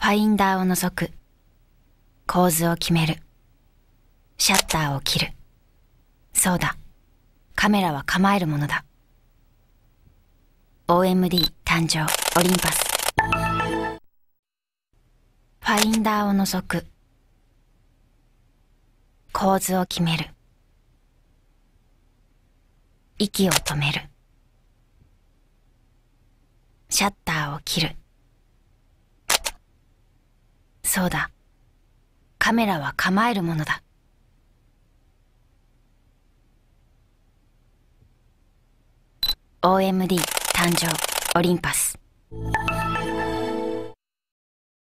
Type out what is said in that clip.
ファインダーを覗く。構図を決める。シャッターを切る。そうだ。カメラは構えるものだ。OMD 誕生オリンパス。ファインダーを覗く。構図を決める。息を止める。シャッターを切る。そうだ。カメラは構えるものだ。OMD 誕生オリンパス。